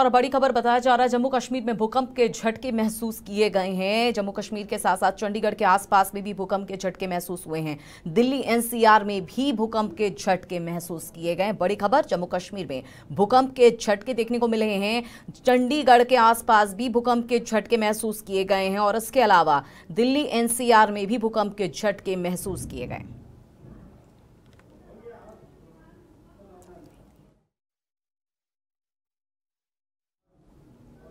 और बड़ी खबर बताया जा रहा है जम्मू कश्मीर में भूकंप के झटके महसूस किए गए हैं जम्मू कश्मीर के साथ साथ चंडीगढ़ के आसपास में भी भूकंप के झटके महसूस हुए हैं दिल्ली एनसीआर में भी भूकंप के झटके महसूस किए गए बड़ी खबर जम्मू कश्मीर में भूकंप के झटके देखने को मिले हैं चंडीगढ़ के आसपास भी भूकंप के झटके महसूस किए गए हैं और इसके अलावा दिल्ली एनसीआर में भी भूकंप के झटके महसूस किए गए